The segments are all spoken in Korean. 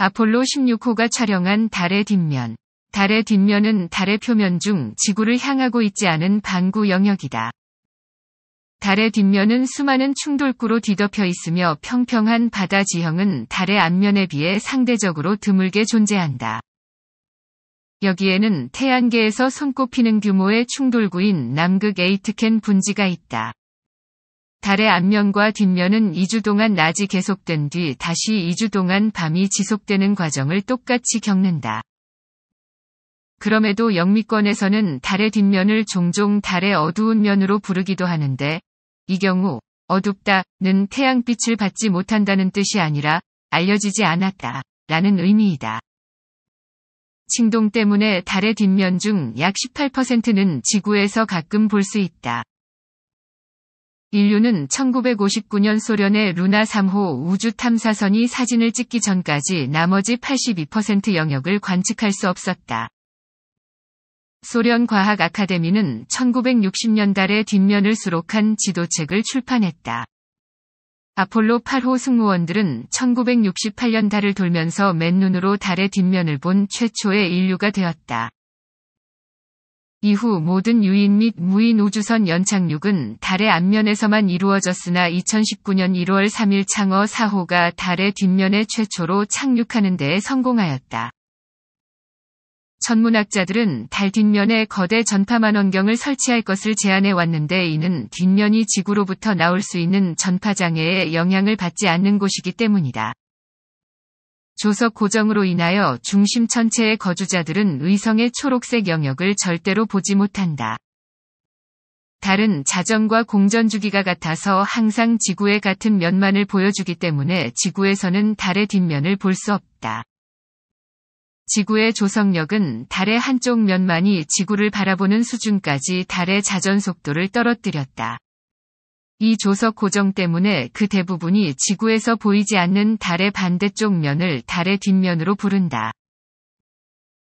아폴로 16호가 촬영한 달의 뒷면. 달의 뒷면은 달의 표면 중 지구를 향하고 있지 않은 반구 영역이다. 달의 뒷면은 수많은 충돌구로 뒤덮여 있으며 평평한 바다 지형은 달의 앞면에 비해 상대적으로 드물게 존재한다. 여기에는 태양계에서 손꼽히는 규모의 충돌구인 남극 에이트켄 분지가 있다. 달의 앞면과 뒷면은 2주 동안 낮이 계속된 뒤 다시 2주 동안 밤이 지속되는 과정을 똑같이 겪는다. 그럼에도 영미권에서는 달의 뒷면을 종종 달의 어두운 면으로 부르기도 하는데, 이 경우 어둡다는 태양빛을 받지 못한다는 뜻이 아니라 알려지지 않았다 라는 의미이다. 칭동 때문에 달의 뒷면 중 약 18%는 지구에서 가끔 볼 수 있다. 인류는 1959년 소련의 루나 3호 우주 탐사선이 사진을 찍기 전까지 나머지 82% 영역을 관측할 수 없었다. 소련 과학 아카데미는 1960년 달에 뒷면을 수록한 지도책을 출판했다. 아폴로 8호 승무원들은 1968년 달을 돌면서 맨눈으로 달의 뒷면을 본 최초의 인류가 되었다. 이후 모든 유인 및 무인 우주선 연착륙은 달의 앞면에서만 이루어졌으나 2019년 1월 3일 창어 4호가 달의 뒷면에 최초로 착륙하는 데 성공하였다. 천문학자들은 달 뒷면에 거대 전파 만원경을 설치할 것을 제안해 왔는데 이는 뒷면이 지구로부터 나올 수 있는 전파 장애에 영향을 받지 않는 곳이기 때문이다. 조석 고정으로 인하여 중심 천체의 거주자들은 의성의 초록색 영역을 절대로 보지 못한다. 달은 자전과 공전 주기가 같아서 항상 지구의 같은 면만을 보여주기 때문에 지구에서는 달의 뒷면을 볼 수 없다. 지구의 조성력은 달의 한쪽 면만이 지구를 바라보는 수준까지 달의 자전 속도를 떨어뜨렸다. 이 조석 고정 때문에 그 대부분이 지구에서 보이지 않는 달의 반대쪽 면을 달의 뒷면으로 부른다.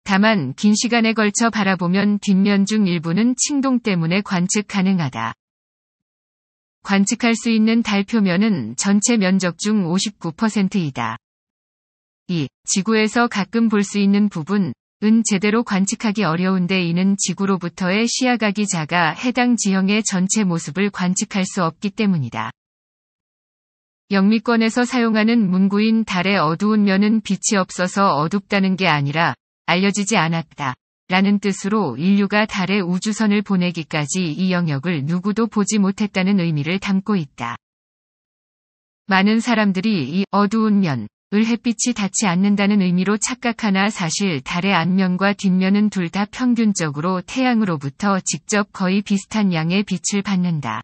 다만 긴 시간에 걸쳐 바라보면 뒷면 중 일부는 칭동 때문에 관측 가능하다. 관측할 수 있는 달 표면은 전체 면적 중 59%이다. 이 지구에서 가끔 볼 수 있는 부분 은 제대로 관측하기 어려운데 이는 지구로부터의 시야각이 작아 해당 지형의 전체 모습을 관측할 수 없기 때문이다. 영미권에서 사용하는 문구인 달의 어두운 면은 빛이 없어서 어둡다는 게 아니라 알려지지 않았다. 라는 뜻으로 인류가 달의 우주선을 보내기까지 이 영역을 누구도 보지 못했다는 의미를 담고 있다. 많은 사람들이 이 어두운 면, 을 햇빛이 닿지 않는다는 의미로 착각하나 사실 달의 앞면과 뒷면은 둘 다 평균적으로 태양으로부터 직접 거의 비슷한 양의 빛을 받는다.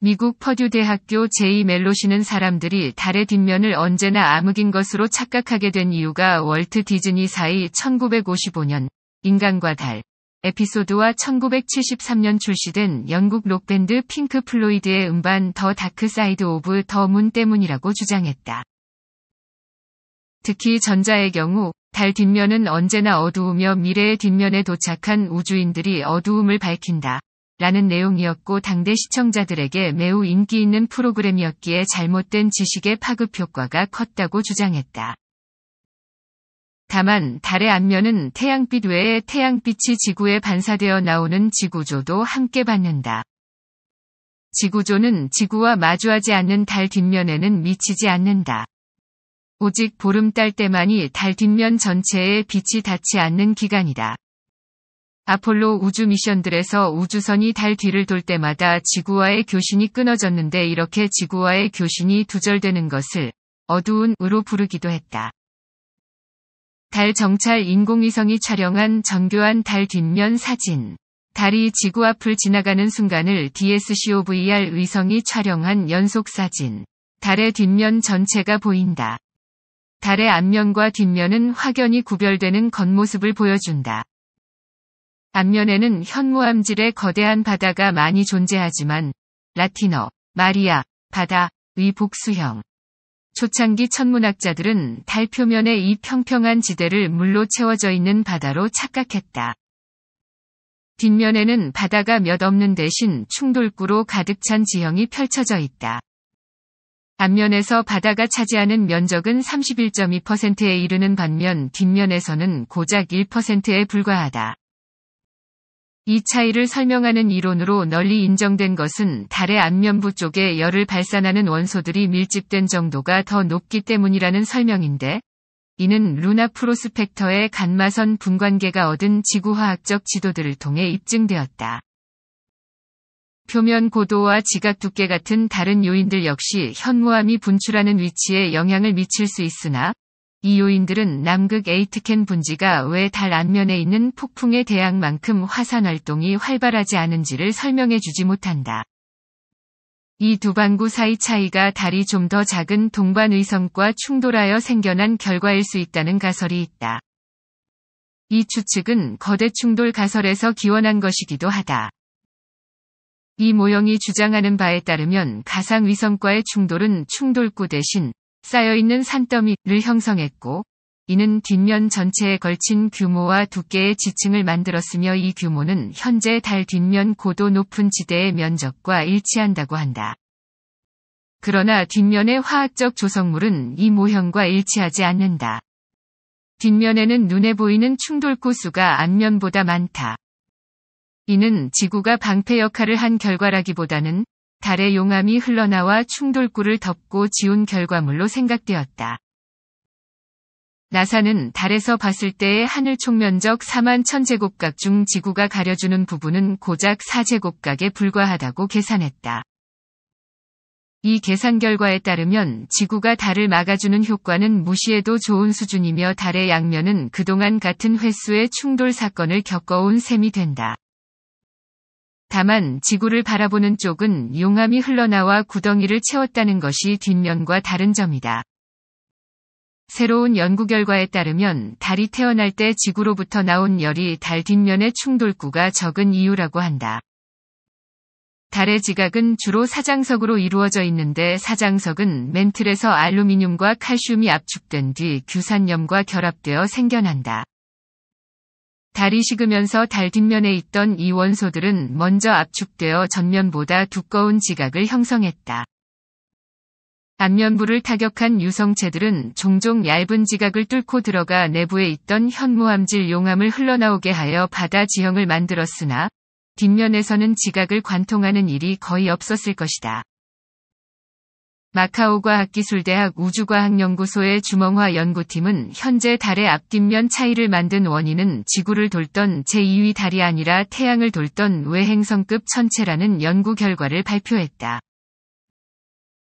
미국 퍼듀대학교 제이 멜로시는 사람들이 달의 뒷면을 언제나 암흑인 것으로 착각하게 된 이유가 월트 디즈니사의 1955년 인간과 달 에피소드와 1973년 출시된 영국 록밴드 핑크 플로이드의 음반 더 다크 사이드 오브 더 문 때문이라고 주장했다. 특히 전자의 경우 달 뒷면은 언제나 어두우며 미래의 뒷면에 도착한 우주인들이 어두움을 밝힌다. 라는 내용이었고 당대 시청자들에게 매우 인기 있는 프로그램이었기에 잘못된 지식의 파급 효과가 컸다고 주장했다. 다만 달의 앞면은 태양빛 외에 태양빛이 지구에 반사되어 나오는 지구조도 함께 받는다. 지구조는 지구와 마주하지 않는 달 뒷면에는 미치지 않는다. 오직 보름달 때만이 달 뒷면 전체에 빛이 닿지 않는 기간이다. 아폴로 우주 미션들에서 우주선이 달 뒤를 돌 때마다 지구와의 교신이 끊어졌는데 이렇게 지구와의 교신이 두절되는 것을 어두운으로 부르기도 했다. 달 정찰 인공위성이 촬영한 정교한 달 뒷면 사진. 달이 지구 앞을 지나가는 순간을 DSCOVR 위성이 촬영한 연속 사진. 달의 뒷면 전체가 보인다. 달의 앞면과 뒷면은 확연히 구별되는 겉모습을 보여준다. 앞면에는 현무암질의 거대한 바다가 많이 존재하지만 라틴어, 마리아, 바다, 위 복수형, 초창기 천문학자들은 달 표면의 이 평평한 지대를 물로 채워져 있는 바다로 착각했다. 뒷면에는 바다가 몇 없는 대신 충돌구로 가득 찬 지형이 펼쳐져 있다. 앞면에서 바다가 차지하는 면적은 31.2%에 이르는 반면 뒷면에서는 고작 1%에 불과하다. 이 차이를 설명하는 이론으로 널리 인정된 것은 달의 안면부 쪽에 열을 발산하는 원소들이 밀집된 정도가 더 높기 때문이라는 설명인데, 이는 루나 프로스펙터의 간마선 분관계가 얻은 지구화학적 지도들을 통해 입증되었다. 표면 고도와 지각 두께 같은 다른 요인들 역시 현무암이 분출하는 위치에 영향을 미칠 수 있으나 이 요인들은 남극 에이트켄 분지가 왜 달 안면에 있는 폭풍의 대항만큼 화산 활동이 활발하지 않은지를 설명해 주지 못한다. 이 두반구 사이 차이가 달이 좀 더 작은 동반 위성과 충돌하여 생겨난 결과일 수 있다는 가설이 있다. 이 추측은 거대 충돌 가설에서 기원한 것이기도 하다. 이 모형이 주장하는 바에 따르면 가상 위성과의 충돌은 충돌구 대신 쌓여있는 산더미를 형성했고 이는 뒷면 전체에 걸친 규모와 두께의 지층을 만들었으며 이 규모는 현재 달 뒷면 고도 높은 지대의 면적과 일치한다고 한다. 그러나 뒷면의 화학적 조성물은 이 모형과 일치하지 않는다. 뒷면에는 눈에 보이는 충돌고수가 앞면보다 많다. 이는 지구가 방패 역할을 한 결과라기보다는 달의 용암이 흘러나와 충돌구를 덮고 지운 결과물로 생각되었다. 나사는 달에서 봤을 때의 하늘 총면적 4만 1000제곱각 중 지구가 가려주는 부분은 고작 4제곱각에 불과하다고 계산했다. 이 계산 결과에 따르면 지구가 달을 막아주는 효과는 무시해도 좋은 수준이며 달의 양면은 그동안 같은 횟수의 충돌 사건을 겪어온 셈이 된다. 다만 지구를 바라보는 쪽은 용암이 흘러나와 구덩이를 채웠다는 것이 뒷면과 다른 점이다. 새로운 연구 결과에 따르면 달이 태어날 때 지구로부터 나온 열이 달 뒷면의 충돌구가 적은 이유라고 한다. 달의 지각은 주로 사장석으로 이루어져 있는데 사장석은 멘틀에서 알루미늄과 칼슘이 압축된 뒤 규산염과 결합되어 생겨난다. 달이 식으면서 달 뒷면에 있던 이 원소들은 먼저 압축되어 전면보다 두꺼운 지각을 형성했다. 앞면부를 타격한 유성체들은 종종 얇은 지각을 뚫고 들어가 내부에 있던 현무암질 용암을 흘러나오게 하여 바다 지형을 만들었으나 뒷면에서는 지각을 관통하는 일이 거의 없었을 것이다. 마카오과학기술대학 우주과학연구소의 주멍화 연구팀은 현재 달의 앞뒷면 차이를 만든 원인은 지구를 돌던 제2위 달이 아니라 태양을 돌던 외행성급 천체라는 연구 결과를 발표했다.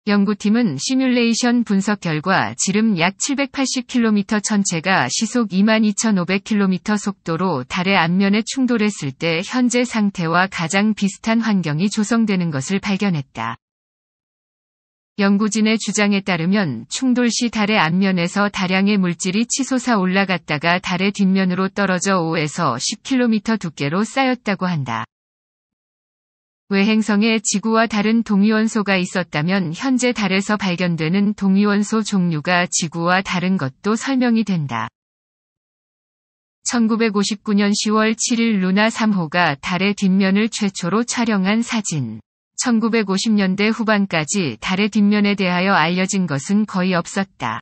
연구팀은 시뮬레이션 분석 결과 지름 약 780km 천체가 시속 22,500km 속도로 달의 앞면에 충돌했을 때 현재 상태와 가장 비슷한 환경이 조성되는 것을 발견했다. 연구진의 주장에 따르면 충돌 시 달의 앞면에서 다량의 물질이 치솟아 올라갔다가 달의 뒷면으로 떨어져 5에서 10km 두께로 쌓였다고 한다. 외행성에 지구와 다른 동위원소가 있었다면 현재 달에서 발견되는 동위원소 종류가 지구와 다른 것도 설명이 된다. 1959년 10월 7일 루나 3호가 달의 뒷면을 최초로 촬영한 사진. 1950년대 후반까지 달의 뒷면에 대하여 알려진 것은 거의 없었다.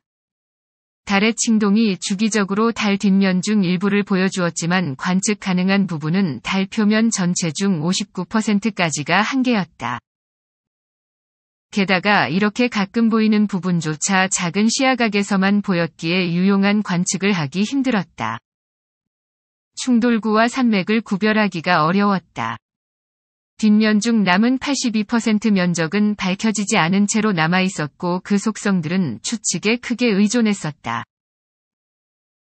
달의 칭동이 주기적으로 달 뒷면 중 일부를 보여주었지만 관측 가능한 부분은 달 표면 전체 중 59%까지가 한계였다. 게다가 이렇게 가끔 보이는 부분조차 작은 시야각에서만 보였기에 유용한 관측을 하기 힘들었다. 충돌구와 산맥을 구별하기가 어려웠다. 뒷면 중 남은 82% 면적은 밝혀지지 않은 채로 남아있었고 그 속성들은 추측에 크게 의존했었다.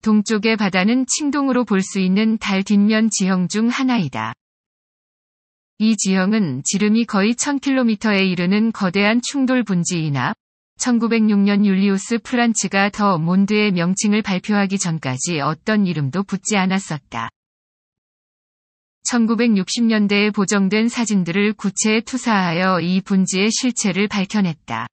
동쪽의 바다는 칭동으로 볼 수 있는 달 뒷면 지형 중 하나이다. 이 지형은 지름이 거의 1000km에 이르는 거대한 충돌 분지이나 1906년 율리우스 프란츠가 더 몬드의 명칭을 발표하기 전까지 어떤 이름도 붙지 않았었다. 1960년대에 보정된 사진들을 구체에 투사하여 이 분지의 실체를 밝혀냈다.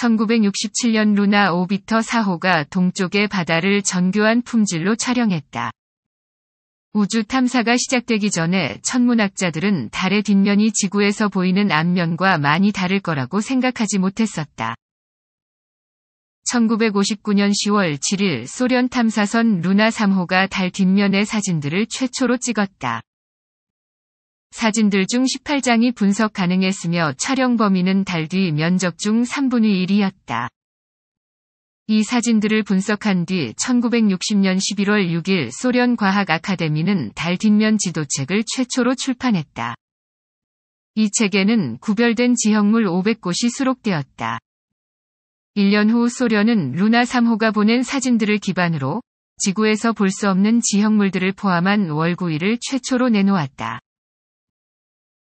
1967년 루나 오비터 4호가 동쪽의 바다를 정교한 품질로 촬영했다. 우주 탐사가 시작되기 전에 천문학자들은 달의 뒷면이 지구에서 보이는 앞면과 많이 다를 거라고 생각하지 못했었다. 1959년 10월 7일 소련 탐사선 루나 3호가 달 뒷면의 사진들을 최초로 찍었다. 사진들 중 18장이 분석 가능했으며 촬영 범위는 달 뒤 면적 중 3분의 1이었다. 이 사진들을 분석한 뒤 1960년 11월 6일 소련 과학 아카데미는 달 뒷면 지도책을 최초로 출판했다. 이 책에는 구별된 지형물 500곳이 수록되었다. 1년 후 소련은 루나 3호가 보낸 사진들을 기반으로 지구에서 볼 수 없는 지형물들을 포함한 월구위를 최초로 내놓았다.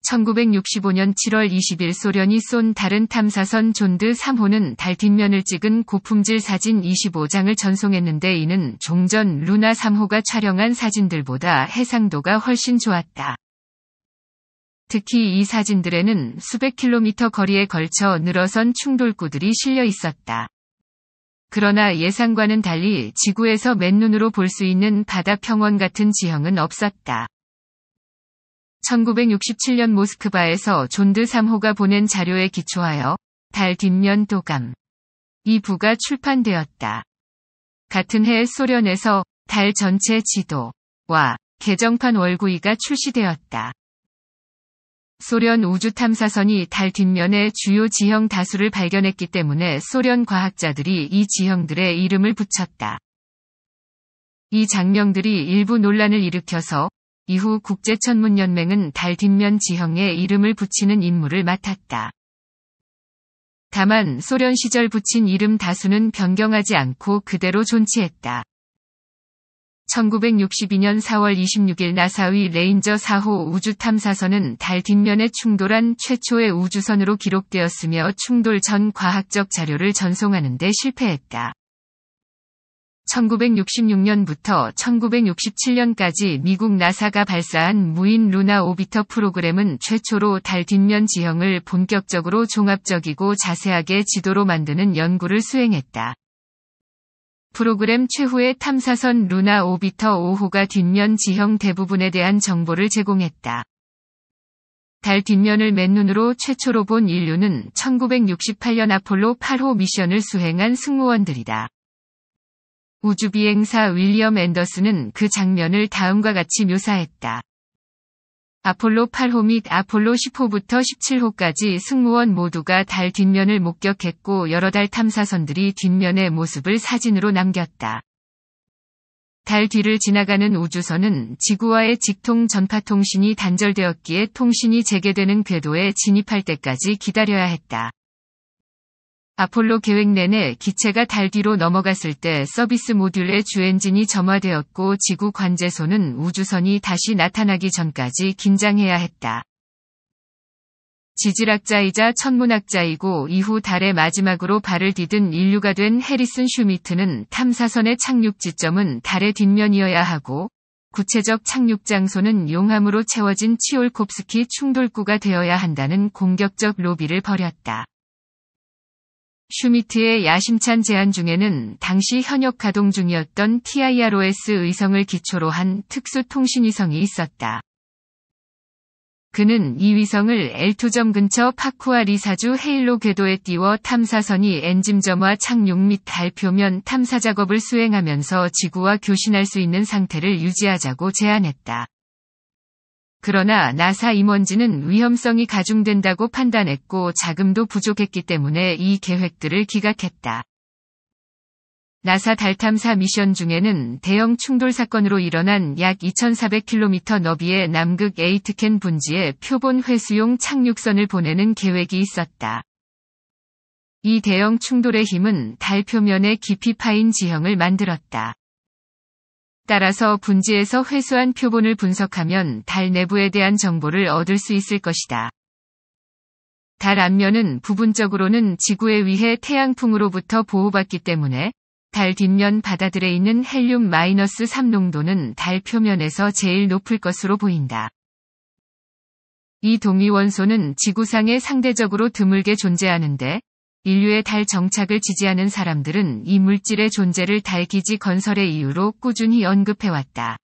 1965년 7월 20일 소련이 쏜 다른 탐사선 존드 3호는 달 뒷면을 찍은 고품질 사진 25장을 전송했는데 이는 종전 루나 3호가 촬영한 사진들보다 해상도가 훨씬 좋았다. 특히 이 사진들에는 수백 킬로미터 거리에 걸쳐 늘어선 충돌구들이 실려 있었다. 그러나 예상과는 달리 지구에서 맨눈으로 볼 수 있는 바다 평원 같은 지형은 없었다. 1967년 모스크바에서 존드 3호가 보낸 자료에 기초하여 달 뒷면 도감 이 부가 출판되었다. 같은 해 소련에서 달 전체 지도와 개정판 월구이가 출시되었다. 소련 우주 탐사선이 달 뒷면의 주요 지형 다수를 발견했기 때문에 소련 과학자들이 이 지형들의 이름을 붙였다. 이장면들이 일부 논란을 일으켜서 이후 국제천문연맹은 달 뒷면 지형에 이름을 붙이는 임무를 맡았다. 다만 소련 시절 붙인 이름 다수는 변경하지 않고 그대로 존치했다. 1962년 4월 26일 나사의 레인저 4호 우주탐사선은 달 뒷면에 충돌한 최초의 우주선으로 기록되었으며 충돌 전 과학적 자료를 전송하는 데 실패했다. 1966년부터 1967년까지 미국 나사가 발사한 무인 루나 오비터 프로그램은 최초로 달 뒷면 지형을 본격적으로 종합적이고 자세하게 지도로 만드는 연구를 수행했다. 프로그램 최후의 탐사선 루나 오비터 5호가 뒷면 지형 대부분에 대한 정보를 제공했다. 달 뒷면을 맨눈으로 최초로 본 인류는 1968년 아폴로 8호 미션을 수행한 승무원들이다. 우주비행사 윌리엄 앤더슨은 그 장면을 다음과 같이 묘사했다. 아폴로 8호 및 아폴로 10호부터 17호까지 승무원 모두가 달 뒷면을 목격했고 여러 달 탐사선들이 뒷면의 모습을 사진으로 남겼다. 달 뒤를 지나가는 우주선은 지구와의 직통 전파 통신이 단절되었기에 통신이 재개되는 궤도에 진입할 때까지 기다려야 했다. 아폴로 계획 내내 기체가 달 뒤로 넘어갔을 때 서비스 모듈의 주엔진이 점화되었고 지구 관제소는 우주선이 다시 나타나기 전까지 긴장해야 했다. 지질학자이자 천문학자이고 이후 달의 마지막으로 발을 디든 인류가 된 해리슨 슈미트는 탐사선의 착륙 지점은 달의 뒷면이어야 하고 구체적 착륙 장소는 용암으로 채워진 치올콥스키 충돌구가 되어야 한다는 공격적 로비를 벌였다. 슈미트의 야심찬 제안 중에는 당시 현역 가동 중이었던 TIROS 의성을 기초로 한 특수 통신위성이 있었다. 그는 이 위성을 l 2점 근처 파쿠아 리사주 헤일로 궤도에 띄워 탐사선이 엔진점화 착륙 및달 표면 탐사 작업을 수행하면서 지구와 교신할 수 있는 상태를 유지하자고 제안했다. 그러나 나사 임원진은 위험성이 가중된다고 판단했고 자금도 부족했기 때문에 이 계획들을 기각했다. 나사 달 탐사 미션 중에는 대형 충돌 사건으로 일어난 약 2,400km 너비의 남극 에이트켄 분지에 표본 회수용 착륙선을 보내는 계획이 있었다. 이 대형 충돌의 힘은 달 표면에 깊이 파인 지형을 만들었다. 따라서 분지에서 회수한 표본을 분석하면 달 내부에 대한 정보를 얻을 수 있을 것이다. 달 앞면은 부분적으로는 지구에 의해 태양풍으로부터 보호받기 때문에 달 뒷면 바다들에 있는 헬륨 마이너스 3 농도는 달 표면에서 제일 높을 것으로 보인다. 이 동위원소는 지구상에 상대적으로 드물게 존재하는데 인류의 달 정착을 지지하는 사람들은 이 물질의 존재를 달 기지 건설의 이유로 꾸준히 언급해왔다.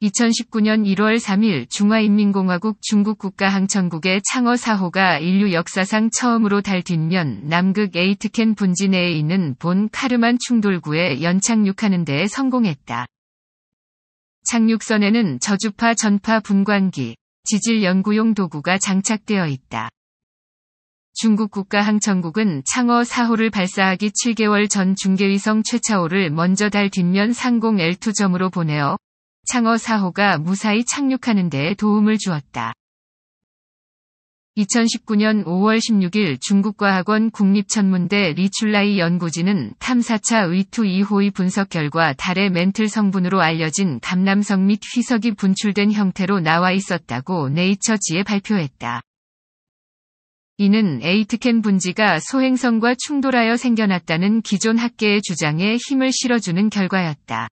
2019년 1월 3일 중화인민공화국 중국 국가항천국의 창어 4호가 인류 역사상 처음으로 달 뒷면 남극 에이트켄 분지 내에 있는 본 카르만 충돌구에 연착륙하는 데에 성공했다. 착륙선에는 저주파 전파 분관기 지질 연구용 도구가 장착되어 있다. 중국 국가항천국은 창어 4호를 발사하기 7개월 전 중계위성 최차호를 먼저 달 뒷면 상공 L2점으로 보내어 창어 4호가 무사히 착륙하는 데 도움을 주었다. 2019년 5월 16일 중국과학원 국립천문대 리출라이 연구진은 탐사차 의투 2호의 분석 결과 달의 멘틀 성분으로 알려진 감남성 및 휘석이 분출된 형태로 나와 있었다고 네이처지에 발표했다. 이는 에이트켄 분지가 소행성과 충돌하여 생겨났다는 기존 학계의 주장에 힘을 실어주는 결과였다.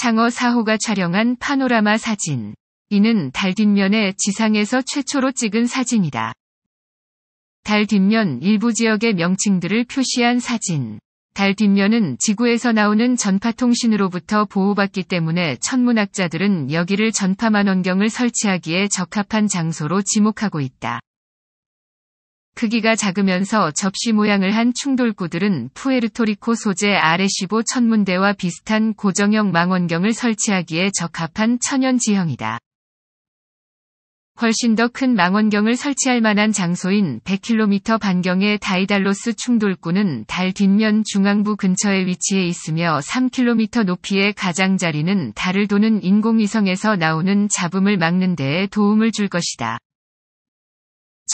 창어 4호가 촬영한 파노라마 사진. 이는 달 뒷면에 지상에서 최초로 찍은 사진이다. 달 뒷면 일부 지역의 명칭들을 표시한 사진. 달 뒷면은 지구에서 나오는 전파통신으로부터 보호받기 때문에 천문학자들은 여기를 전파만원경을 설치하기에 적합한 장소로 지목하고 있다. 크기가 작으면서 접시 모양을 한 충돌구들은 푸에르토리코 소재 아레시보 천문대와 비슷한 고정형 망원경을 설치하기에 적합한 천연 지형이다. 훨씬 더 큰 망원경을 설치할 만한 장소인 100km 반경의 다이달로스 충돌구는 달 뒷면 중앙부 근처에 위치해 있으며 3km 높이의 가장자리는 달을 도는 인공위성에서 나오는 잡음을 막는 데에 도움을 줄 것이다.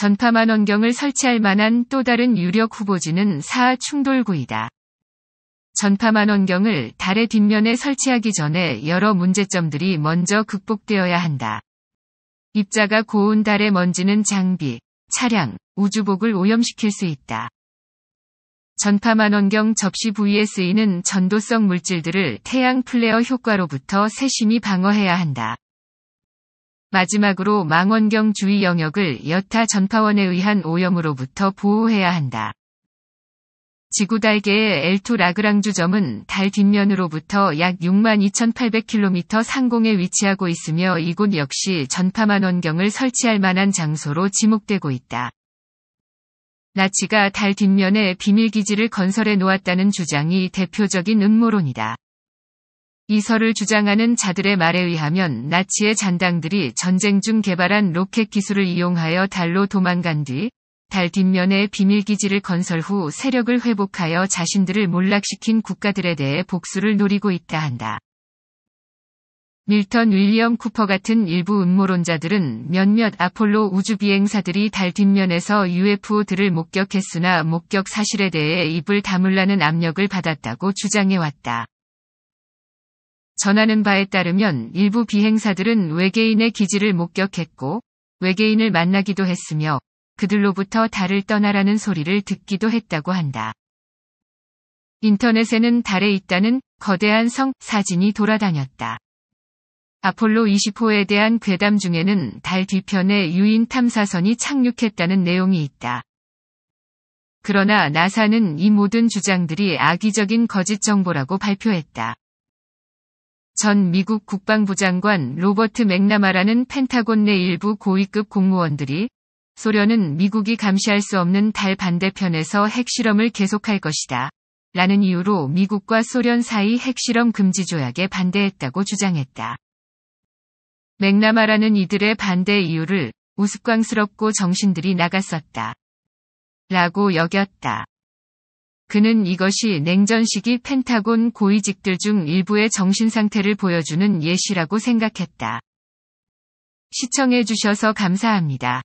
전파만 원경을 설치할 만한 또 다른 유력 후보지는 사 충돌구이다. 전파만 원경을 달의 뒷면에 설치하기 전에 여러 문제점들이 먼저 극복되어야 한다. 입자가 고운달에 먼지는 장비, 차량, 우주복을 오염시킬 수 있다. 전파만 원경 접시 부위에 쓰이는 전도성 물질들을 태양 플레어 효과로부터 세심히 방어해야 한다. 마지막으로 망원경 주위 영역을 여타 전파원에 의한 오염으로부터 보호해야 한다. 지구 달계의 엘투 라그랑주 점은 달 뒷면으로부터 약 62,800km 상공에 위치하고 있으며 이곳 역시 전파망 원경을 설치할 만한 장소로 지목되고 있다. 나치가 달 뒷면에 비밀기지를 건설해 놓았다는 주장이 대표적인 음모론이다. 이설을 주장하는 자들의 말에 의하면 나치의 잔당들이 전쟁 중 개발한 로켓 기술을 이용하여 달로 도망간 뒤 달 뒷면에 비밀기지를 건설 후 세력을 회복하여 자신들을 몰락시킨 국가들에 대해 복수를 노리고 있다 한다. 밀턴 윌리엄 쿠퍼 같은 일부 음모론자들은 몇몇 아폴로 우주비행사들이 달 뒷면에서 UFO들을 목격했으나 목격 사실에 대해 입을 다물라는 압력을 받았다고 주장해왔다. 전하는 바에 따르면 일부 비행사들은 외계인의 기지를 목격했고 외계인을 만나기도 했으며 그들로부터 달을 떠나라는 소리를 듣기도 했다고 한다. 인터넷에는 달에 있다는 거대한 성 사진이 돌아다녔다. 아폴로 20호에 대한 괴담 중에는 달 뒤편에 유인 탐사선이 착륙했다는 내용이 있다. 그러나 나사는 이 모든 주장들이 악의적인 거짓 정보라고 발표했다. 전 미국 국방부 장관 로버트 맥나마라는 펜타곤 내 일부 고위급 공무원들이 소련은 미국이 감시할 수 없는 달 반대편에서 핵실험을 계속할 것이다. 라는 이유로 미국과 소련 사이 핵실험 금지 조약에 반대했다고 주장했다. 맥나마라는 이들의 반대 이유를 우습광스럽고 정신들이 나갔었다. 라고 여겼다. 그는 이것이 냉전 시기 펜타곤 고위직들 중 일부의 정신상태를 보여주는 예시라고 생각했다. 시청해주셔서 감사합니다.